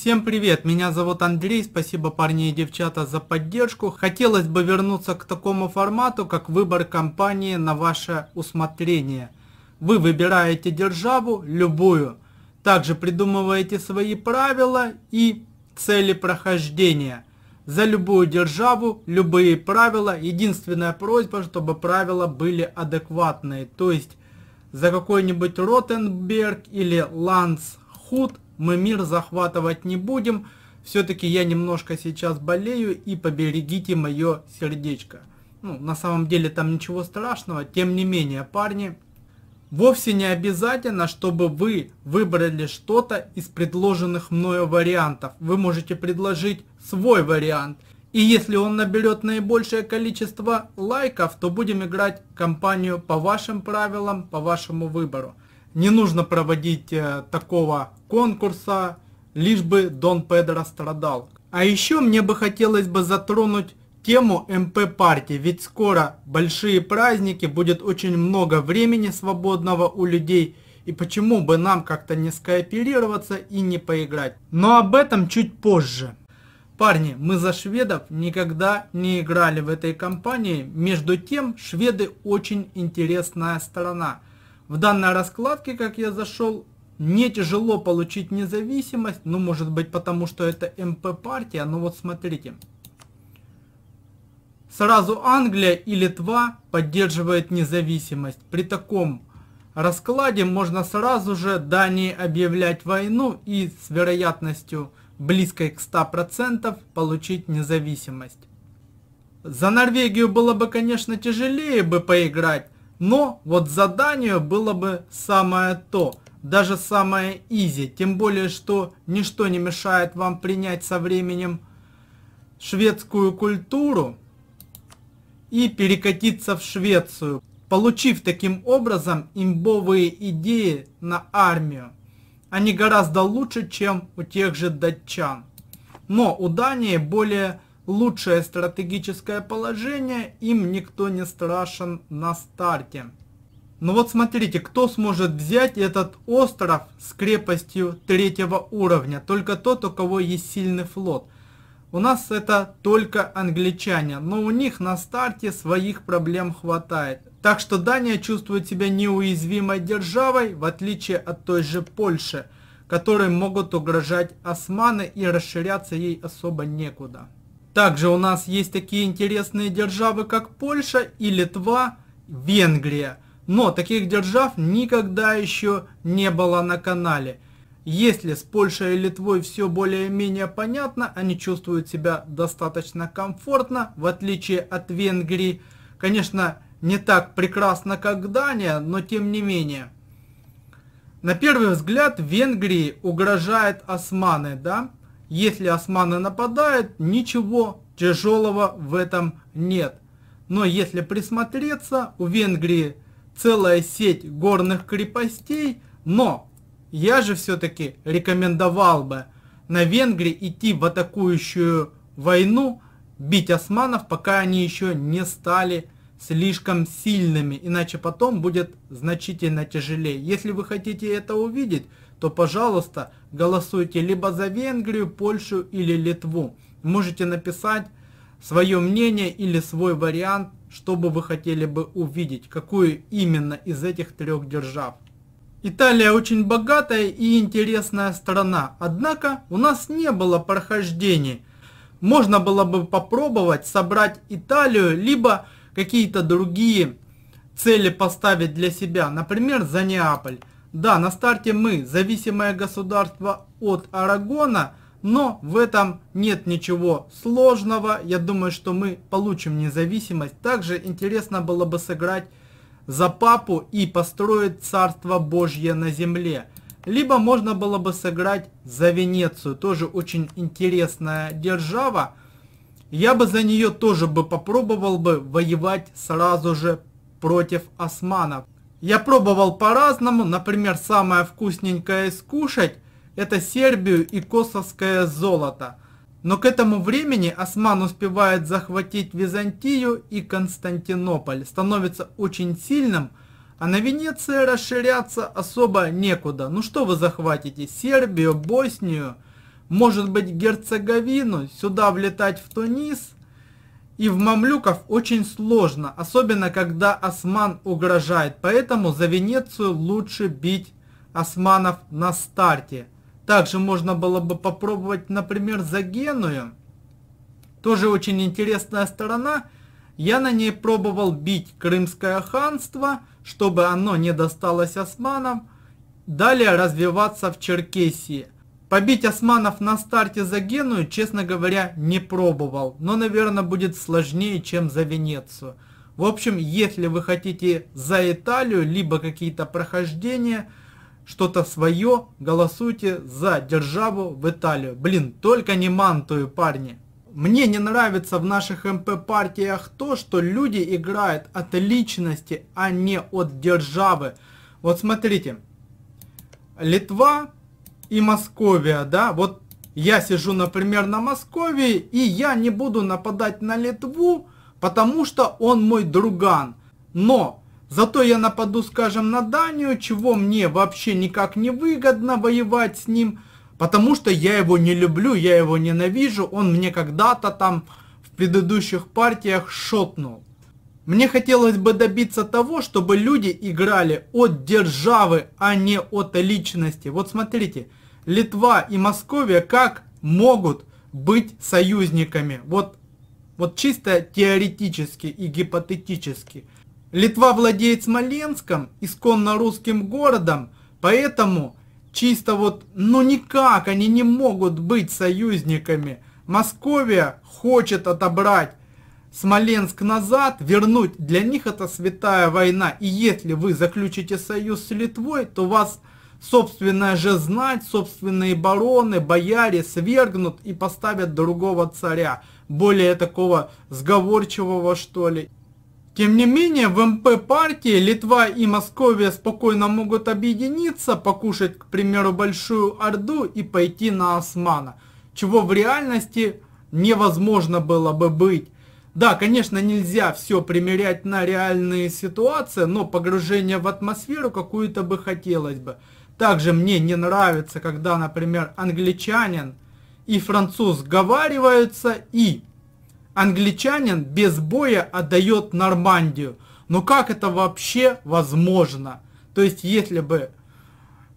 Всем привет, меня зовут Андрей, спасибо парни и девчата за поддержку. Хотелось бы вернуться к такому формату, как выбор компании на ваше усмотрение. Вы выбираете державу, любую. Также придумываете свои правила и цели прохождения. За любую державу, любые правила. Единственная просьба, чтобы правила были адекватные. То есть за какой-нибудь Ротенберг или Лансхуд мы мир захватывать не будем. Все-таки я немножко сейчас болею и поберегите мое сердечко. Ну, на самом деле там ничего страшного. Тем не менее, парни, вовсе не обязательно, чтобы вы выбрали что-то из предложенных мною вариантов. Вы можете предложить свой вариант. И если он наберет наибольшее количество лайков, то будем играть компанию по вашим правилам, по вашему выбору не нужно проводить э, такого конкурса, лишь бы Дон Педро страдал. А еще мне бы хотелось бы затронуть тему МП-партии, ведь скоро большие праздники, будет очень много времени свободного у людей, и почему бы нам как-то не скооперироваться и не поиграть. Но об этом чуть позже. Парни, мы за шведов никогда не играли в этой компании. Между тем, шведы очень интересная страна. В данной раскладке, как я зашел, не тяжело получить независимость, ну может быть потому, что это МП-партия, но вот смотрите. Сразу Англия и Литва поддерживает независимость. При таком раскладе можно сразу же Дании объявлять войну и с вероятностью близкой к 100% получить независимость. За Норвегию было бы, конечно, тяжелее бы поиграть, но вот задание было бы самое то, даже самое изи, тем более, что ничто не мешает вам принять со временем шведскую культуру и перекатиться в Швецию, получив таким образом имбовые идеи на армию. Они гораздо лучше, чем у тех же датчан. Но у Дании более лучшее стратегическое положение, им никто не страшен на старте. Но ну вот смотрите, кто сможет взять этот остров с крепостью третьего уровня? Только тот, у кого есть сильный флот. У нас это только англичане, но у них на старте своих проблем хватает. Так что Дания чувствует себя неуязвимой державой, в отличие от той же Польши, которой могут угрожать османы и расширяться ей особо некуда. Также у нас есть такие интересные державы, как Польша и Литва, Венгрия. Но таких держав никогда еще не было на канале. Если с Польшей и Литвой все более-менее понятно, они чувствуют себя достаточно комфортно, в отличие от Венгрии. Конечно, не так прекрасно, как Дания, но тем не менее. На первый взгляд Венгрии угрожает османы, да? Если османы нападают, ничего тяжелого в этом нет. Но если присмотреться, у Венгрии целая сеть горных крепостей, но я же все-таки рекомендовал бы на Венгрии идти в атакующую войну, бить османов, пока они еще не стали слишком сильными, иначе потом будет значительно тяжелее. Если вы хотите это увидеть, то, пожалуйста, голосуйте либо за Венгрию, Польшу или Литву. Можете написать свое мнение или свой вариант, что бы вы хотели бы увидеть, какую именно из этих трех держав. Италия очень богатая и интересная страна, однако у нас не было прохождений. Можно было бы попробовать собрать Италию, либо какие-то другие цели поставить для себя, например, за Неаполь. Да, на старте мы зависимое государство от Арагона, но в этом нет ничего сложного. Я думаю, что мы получим независимость. Также интересно было бы сыграть за папу и построить царство Божье на земле. Либо можно было бы сыграть за Венецию. Тоже очень интересная держава. Я бы за нее тоже бы попробовал бы воевать сразу же против османов. Я пробовал по-разному, например, самое вкусненькое искушать – это Сербию и косовское золото. Но к этому времени осман успевает захватить Византию и Константинополь, становится очень сильным, а на Венеции расширяться особо некуда. Ну что вы захватите? Сербию, Боснию – может быть, герцоговину сюда влетать в Тунис и в мамлюков очень сложно, особенно когда осман угрожает, поэтому за Венецию лучше бить османов на старте. Также можно было бы попробовать, например, за Геную. Тоже очень интересная сторона. Я на ней пробовал бить Крымское ханство, чтобы оно не досталось османам. Далее развиваться в Черкесии – Побить османов на старте за Геную, честно говоря, не пробовал, но, наверное, будет сложнее, чем за Венецию. В общем, если вы хотите за Италию, либо какие-то прохождения, что-то свое, голосуйте за державу в Италию. Блин, только не мантую, парни. Мне не нравится в наших МП-партиях то, что люди играют от личности, а не от державы. Вот смотрите, Литва и Московия, да, вот я сижу, например, на Москве, и я не буду нападать на Литву, потому что он мой друган. Но зато я нападу, скажем, на Данию, чего мне вообще никак не выгодно воевать с ним, потому что я его не люблю, я его ненавижу, он мне когда-то там в предыдущих партиях шотнул. Мне хотелось бы добиться того, чтобы люди играли от державы, а не от личности. Вот смотрите, Литва и Московия как могут быть союзниками. Вот, вот чисто теоретически и гипотетически. Литва владеет Смоленском, исконно русским городом, поэтому чисто вот, ну никак они не могут быть союзниками. Московия хочет отобрать Смоленск назад, вернуть. Для них это святая война. И если вы заключите союз с Литвой, то вас Собственная же знать, собственные бароны, бояре свергнут и поставят другого царя, более такого сговорчивого что ли. Тем не менее, в МП партии Литва и Московия спокойно могут объединиться, покушать, к примеру, Большую Орду и пойти на Османа, чего в реальности невозможно было бы быть. Да, конечно, нельзя все примерять на реальные ситуации, но погружение в атмосферу какую-то бы хотелось бы. Также мне не нравится, когда, например, англичанин и француз говариваются и англичанин без боя отдает Нормандию. Но как это вообще возможно? То есть, если бы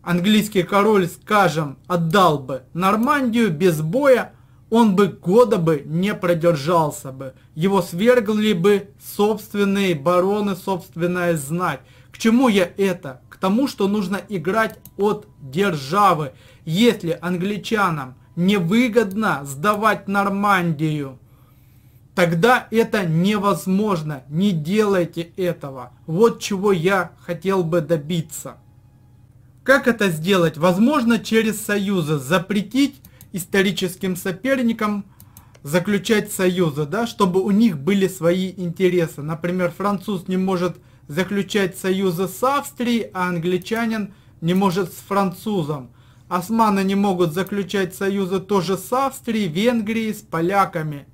английский король, скажем, отдал бы Нормандию без боя, он бы года бы не продержался бы. Его свергли бы собственные бароны, собственная знать. К чему я это? тому, что нужно играть от державы. Если англичанам невыгодно сдавать Нормандию, тогда это невозможно. Не делайте этого. Вот чего я хотел бы добиться. Как это сделать? Возможно, через союзы. Запретить историческим соперникам заключать союзы, да, чтобы у них были свои интересы. Например, француз не может заключать союзы с Австрией, а англичанин не может с французом. Османы не могут заключать союзы тоже с Австрией, Венгрией, с поляками,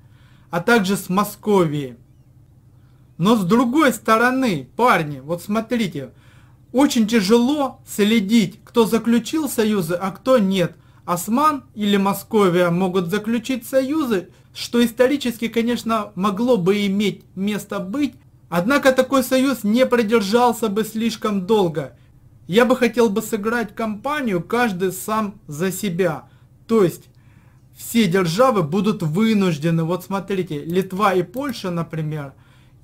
а также с Московией. Но с другой стороны, парни, вот смотрите, очень тяжело следить, кто заключил союзы, а кто нет. Осман или Московия могут заключить союзы, что исторически, конечно, могло бы иметь место быть, Однако такой союз не продержался бы слишком долго. Я бы хотел бы сыграть компанию каждый сам за себя. То есть все державы будут вынуждены, вот смотрите, Литва и Польша, например,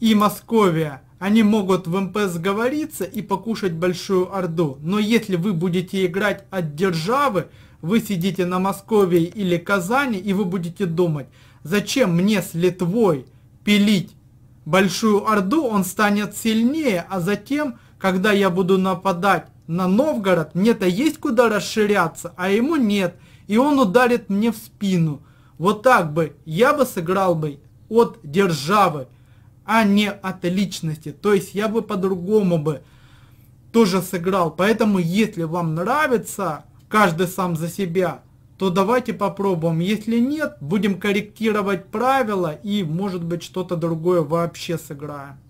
и Московия, они могут в МП сговориться и покушать Большую Орду. Но если вы будете играть от державы, вы сидите на Московии или Казани, и вы будете думать, зачем мне с Литвой пилить большую орду, он станет сильнее, а затем, когда я буду нападать на Новгород, мне-то есть куда расширяться, а ему нет, и он ударит мне в спину. Вот так бы я бы сыграл бы от державы, а не от личности. То есть я бы по-другому бы тоже сыграл. Поэтому, если вам нравится каждый сам за себя, то давайте попробуем. Если нет, будем корректировать правила и, может быть, что-то другое вообще сыграем.